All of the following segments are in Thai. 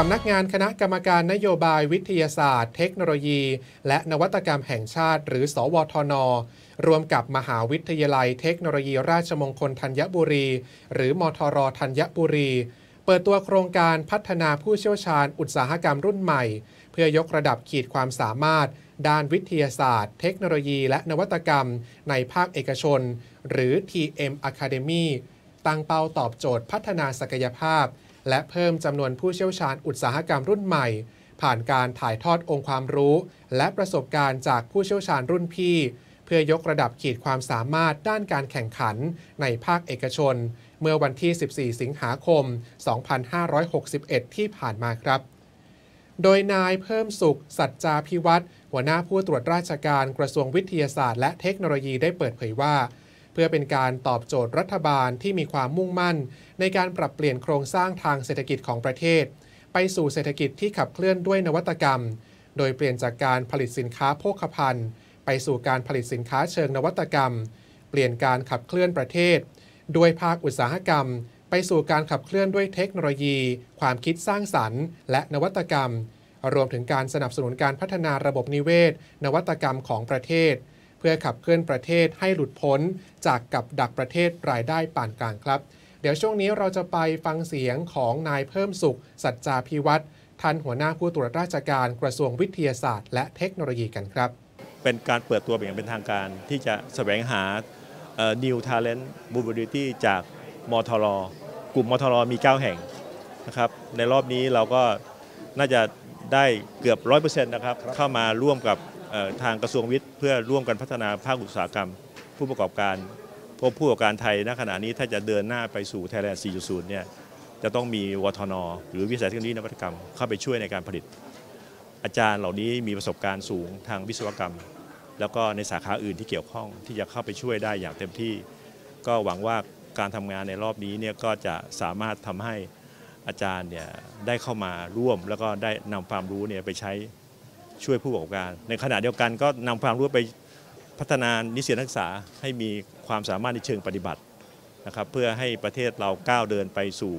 สำนักงานคณะกรรมการนโยบายวิทยาศาสตร์เทคโนโลยี และนวัตกรรมแห่งชาติ หรือ สวทน รวมกับมหาวิทยาลัยเทคโนโลยีราชมงคล ธัญบุรี หรือ มทรธัญบุรี เปิดตัวโครงการพัฒนาผู้เชี่ยวชาญอุตสาหกรรมรุ่นใหม่ เพื่อยกระดับขีดความสามารถ ด้านวิทยาศาสตร์ เทคโนโลยีและนวัตกรรมในภาคเอกชน หรือ TM Academy ตั้งเป้าตอบโจทย์ พัฒนาศักยภาพและเพิ่มจำนวนผู้เชี่ยวชาญอุตสาหกรรมรุ่นใหม่ ผ่านการถ่ายทอดองค์ความรู้ และประสบการณ์จากผู้เชี่ยวชาญรุ่นพี่ เพื่อยกระดับขีดความสามารถด้านการแข่งขันในภาคเอกชน เมื่อวันที่ 14 สิงหาคม 2561 ที่ผ่านมาครับ โดยนายเพิ่มสุขสัจจาพิวัตรหัวหน้าผู้ตรวจราชการกระทรวงวิทยาศาสตร์ และเทคโนโลยีได้เปิดเผยว่าเพื่อเป็นการตอบโจทย์รัฐบาลที่มีความมุ่งมั่น ในการปรับเปลี่ยนโครงสร้างทางเศรษฐกิจของประเทศ ไปสู่เศรษฐกิจที่ขับเคลื่อนด้วยนวัตกรรม โดยเปลี่ยนจากการผลิตสินค้าโภคภัณฑ์ ไปสู่การผลิตสินค้าเชิงนวัตกรรม เปลี่ยนการขับเคลื่อนประเทศ ด้วยภาคอุตสาหกรรม ไปสู่การขับเคลื่อนด้วยเทคโนโลยี ความคิดสร้างสรรค์และนวัตกรรม รวมถึงการสนับสนุนการพัฒนาระบบนิเวศ นวัตกรรมของประเทศเพื่อขับเคลื่อนประเทศให้หลุดพ้นจากกับดักประเทศรายได้ปานกลางครับ เดี๋ยวช่วงนี้เราจะไปฟังเสียงของนายเพิ่มสุข สัจจาพิวัตรท่านหัวหน้าผู้ตรวจราชการกระทรวงวิทยาศาสตร์และเทคโนโลยีกันครับ เป็นการเปิดตัวอย่างเป็นทางการที่จะแสวงหา New Talent Mobility จากมทรกลุ่มมทรมี 9 แห่งนะครับในรอบนี้เราก็น่าจะได้เกือบ 100%นะครับเข้ามาร่วมกับทางกระทรวงวิทย์เพื่อร่วมกันพัฒนาภาคอุตสาหกรรม ผู้ประกอบการ พวกผู้ประกอบการไทย ณ ขณะนี้ถ้าจะเดินหน้าไปสู่ไทยแลนด์4.0เนี่ย จะต้องมีวทน หรือวิสัยทัศน์นี้นวัตกรรม เข้าไปช่วยในการผลิต อาจารย์เหล่านี้มีประสบการณ์สูงทางวิศวกรรม แล้วก็ในสาขาอื่นที่เกี่ยวข้อง ที่จะเข้าไปช่วยได้อย่างเต็มที่ ก็หวังว่าการทำงานในรอบนี้เนี่ยก็จะสามารถทำให้อาจารย์เนี่ยได้เข้ามาร่วม แล้วก็ได้นำความรู้เนี่ยไปใช้ช่วยผู้ประกอบการในขณะเดียวกันก็นำความรู้ไปพัฒนานิสิตนักศึกษาให้มีความสามารถในเชิงปฏิบัตินะครับเพื่อให้ประเทศเราก้าวเดินไปสู่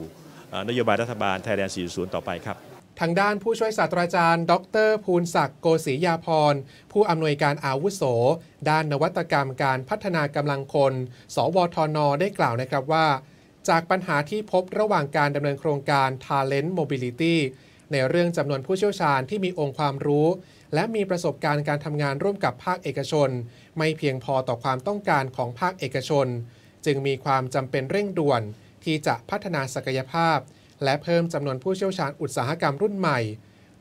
นโยบายรัฐบาล ไทยแลนด์40 ต่อไปครับ ทางด้านผู้ช่วยศาสตราจารย์ ดรภูลศักดิ์โกศิียาพรผู้อำนวยการอาวุโส ด้านนวัตกรรมการพัฒนากำลังคน สวทน ได้กล่าวนะครับว่า จากปัญหาที่พบระหว่างการดำเนินโครงการ Talent Mobility ในเรื่องจำนวนผู้เชี่ยวชาญที่มีองค์ความรู้ และมีประสบการณ์การทำงานร่วมกับภาคเอกชน ไม่เพียงพอต่อความต้องการของภาคเอกชน จึงมีความจำเป็นเร่งด่วนที่จะพัฒนาศักยภาพและเพิ่มจำนวนผู้เชี่ยวชาญอุตสาหกรรมรุ่นใหม่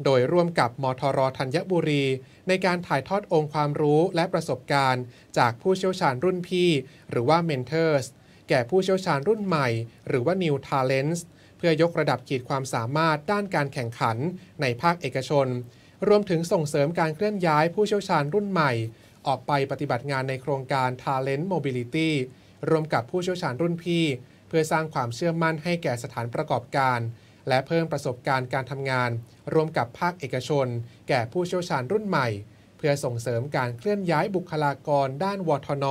โดยร่วมกับมทรธัญบุรี ในการถ่ายทอดองค์ความรู้และประสบการณ์ จากผู้เชี่ยวชาญรุ่นพี่ หรือว่าเมนเทอร์สแก่ผู้เชี่ยวชาญรุ่นใหม่ หรือว่า New Talents เพื่อยกระดับขีดความสามารถด้านการแข่งขันในภาคเอกชน รวมถึงส่งเสริมการเคลื่อนย้ายผู้เชี่ยวชาญรุ่นใหม่ ออกไปปฏิบัติงานในโครงการ Talent Mobility รวมกับผู้เชี่ยวชาญรุ่นพี่ เพื่อสร้างความเชื่อมั่นให้แก่สถานประกอบการ และเพิ่มประสบการณ์การทำงาน รวมกับภาคเอกชน แก่ผู้เชี่ยวชาญรุ่นใหม่ เพื่อส่งเสริมการเคลื่อนย้ายบุคลากร ด้านวทน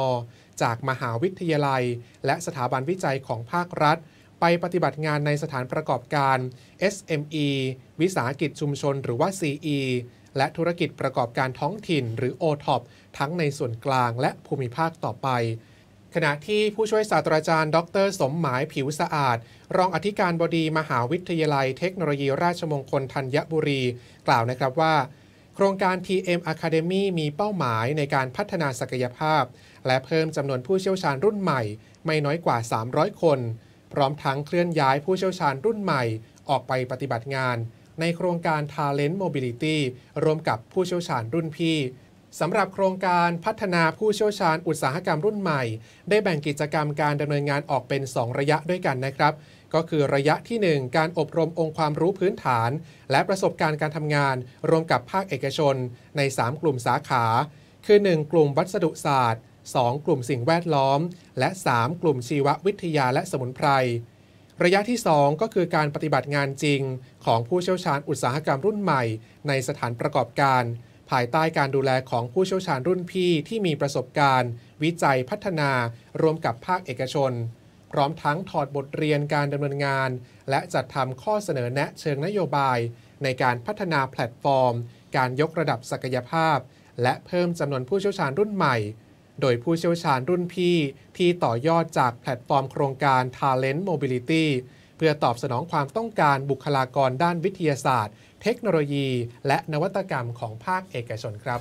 จากมหาวิทยาลัย และสถาบันวิจัยของภาครัฐไปปฏิบัติงานในสถานประกอบการ SME วิสาหกิจชุมชนหรือว่า CE และธุรกิจประกอบการท้องถิ่นหรือ OTOP ทั้งในส่วนกลางและภูมิภาคต่อไป ขณะที่ผู้ช่วยศาสตราจารย์ ดร สมหมายผิวสะอาด รองอธิการบดีมหาวิทยาลัยเทคโนโลยีราชมงคลธัญบุรี กล่าวนะครับว่า โครงการ TM Academy มีเป้าหมายในการพัฒนาศักยภาพ และเพิ่มจำนวนผู้เชี่ยวชาญรุ่นใหม่ ไม่น้อยกว่า 300 คนพร้อมทั้งเคลื่อนย้ายผู้เชี่ยวชาญรุ่นใหม่ ออกไปปฏิบัติงาน ในโครงการ Talent Mobility ร่วมกับผู้เชี่ยวชาญรุ่นพี่สำหรับโครงการพัฒนาผู้เชี่ยวชาญอุตสาหกรรมรุ่นใหม่ ได้แบ่งกิจกรรมการดำเนินงานออกเป็น 2 ระยะด้วยกันนะครับ ก็คือระยะที่ 1 การอบรมองค์ความรู้พื้นฐาน และประสบการณ์การทำงาน รวมกับภาคเอกชนใน 3 กลุ่มสาขา คือ 1 กลุ่มวัสดุศาสตร์2กลุ่มสิ่งแวดล้อมและ 3 กลุ่มชีววิทยาและสมุนไพร ระยะที่ 2 ก็คือการปฏิบัติงานจริง ของผู้เชี่ยวชาญอุตสาหกรรมรุ่นใหม่ ในสถานประกอบการ ภายใต้การดูแลของผู้เชี่ยวชาญรุ่นพี่ที่มีประสบการณ์ วิจัยพัฒนา รวมกับภาคเอกชน พร้อมทั้งถอดบทเรียนการดำเนินงาน และจัดทำข้อเสนอแนะเชิงนโยบาย ในการพัฒนาแพลตฟอร์ม การยกระดับศักยภาพ และเพิ่มจำนวนผู้เชี่ยวชาญรุ่นใหม่โดยผู้เชี่ยวชาญรุ่นพี่ ที่ต่อยอดจากแพลตฟอร์มโครงการ Talent Mobility เพื่อตอบสนองความต้องการบุคลากรด้านวิทยาศาสตร์ เทคโนโลยีและนวัตกรรมของภาคเอกชนครับ